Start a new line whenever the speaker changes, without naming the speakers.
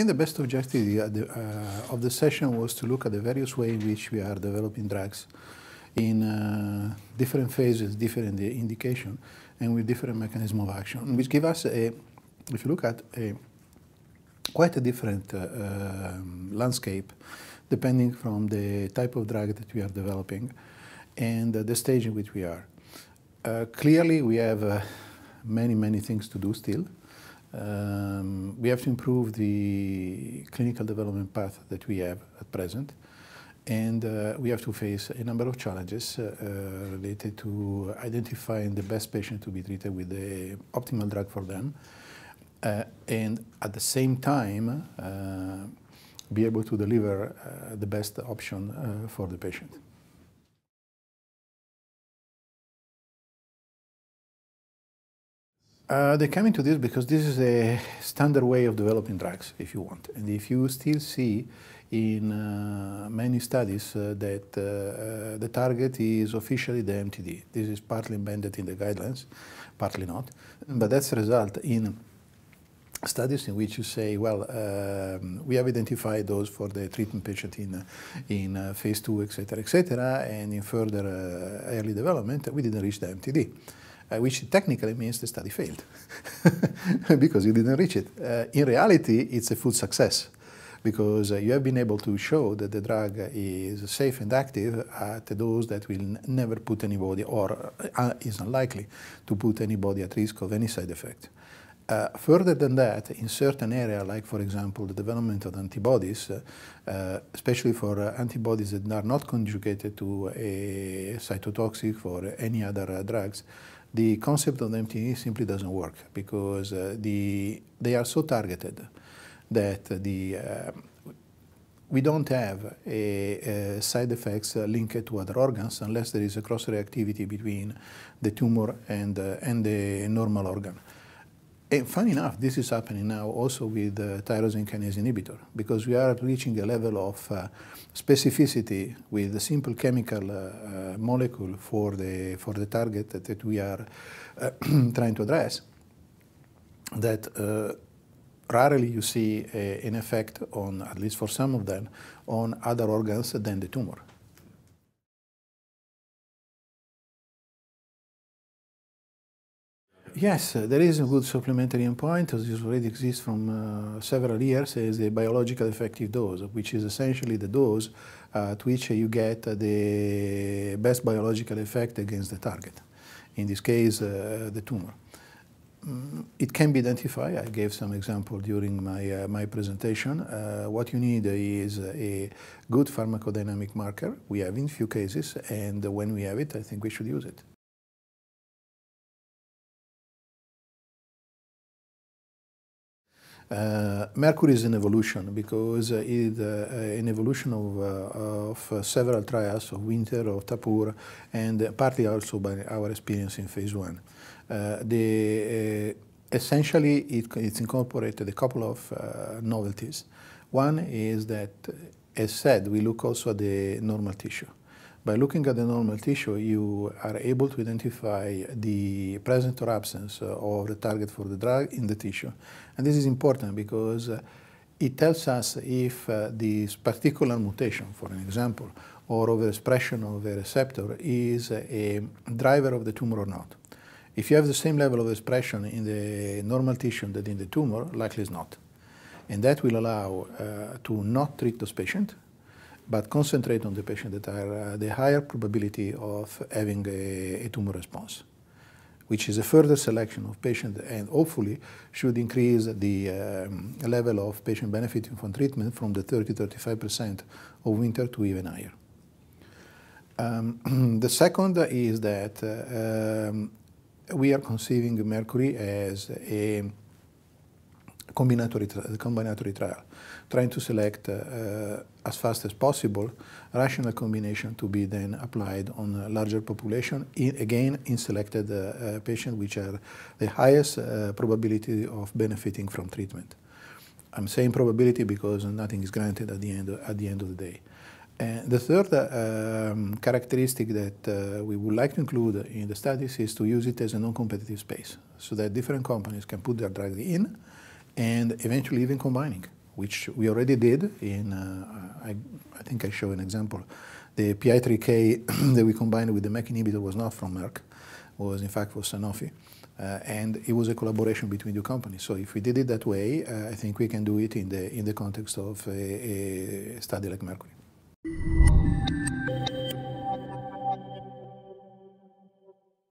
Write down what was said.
think the best objective of the, uh, of the session was to look at the various ways in which we are developing drugs in uh, different phases, different uh, indication, and with different mechanism of action, which give us a, if you look at a quite a different uh, um, landscape, depending from the type of drug that we are developing and uh, the stage in which we are. Uh, clearly, we have many, many things to do still. Um, we have to improve the clinical development path that we have at present. And uh, we have to face a number of challenges uh, uh related to identifying the best patient to be treated with the optimal drug for them. Uh, and at the same time, uh, be able to deliver uh, the best option for the patient. Uh, they come into this because this is a standard way of developing drugs, if you want. And if you still see in uh, many studies uh, that uh, uh, the target is officially the MTD. This is partly embedded in the guidelines, partly not. But that's a result in studies in which you say, well, um, we have identified those for the treatment patient in, uh, in phase two, etc., etc., and in further early development, we didn't reach the MTD which technically means the study failed because you didn't reach it. Uh, in reality, it's a full success because uh, you have been able to show that the drug is safe and active at a dose that will never put anybody or uh, is unlikely to put anybody at risk of any side effect. Uh, further than that, in certain areas, like for example the development of antibodies, uh, uh, especially for uh, antibodies that are not conjugated to a cytotoxic or any other uh, drugs, the concept of MTE simply doesn't work because uh, the, they are so targeted that the, we don't have a, a side effects linked to other organs unless there is a cross-reactivity between the tumor and, and the normal organ. And eh, funny enough, this is happening now also with the uh, tyrosine kinase inhibitor because we are reaching a level of uh, specificity with a simple chemical uh, uh molecule for the, for the target that, that we are uh, trying to address that rarely you see a, an effect on, at least for some of them, on other organs than the tumor. Yes, uh, there is a good supplementary endpoint this already exists from uh, several years is the biological effective dose, which is essentially the dose uh, at which you get the best biological effect against the target, in this case uh, the tumor. Mm, it can be identified. I gave some example during my, uh, my presentation. Uh, what you need is a good pharmacodynamic marker. We have in few cases, and when we have it, I think we should use it. Uh, Mercury is an evolution because uh, it uh, an evolution of, uh, of uh, several trials of winter, of Tapur, and partly also by our experience in phase one. Uh, the, essentially, it, it's incorporated a couple of novelties. One is that, as said, we look also at the normal tissue. By looking at the normal tissue, you are able to identify the presence or absence uh, of the target for the drug in the tissue. And this is important because uh, it tells us if uh, this particular mutation, for an example, or overexpression of a receptor is a driver of the tumor or not. If you have the same level of expression in the normal tissue that in the tumor, likely it's not. And that will allow uh, to not treat those patients but concentrate on the patients that are uh, the higher probability of having a, a, tumor response, which is a further selection of patients and hopefully should increase the um, level of patient benefiting from treatment from the 30-35% of winter to even higher. Um, the second is that uh, um, we are conceiving mercury as a combinatory, combinatory trial, trying to select uh, uh as fast as possible, rational combination to be then applied on a larger population, in, again in selected uh, uh, patients which are the highest uh, probability of benefiting from treatment. I'm saying probability because nothing is granted at the end, of, at the, end of the day. And the third uh, um, characteristic that uh, we would like to include in the studies is to use it as a non-competitive space so that different companies can put their drug in and eventually even combining which we already did in, uh, I, I, think I show an example. The PI3K that we combined with the MEK inhibitor was not from Merck, was in fact for Sanofi. Uh, and it was a collaboration between two companies. So if we did it that way, uh, I think we can do it in the in the context of a, a study like Mercury.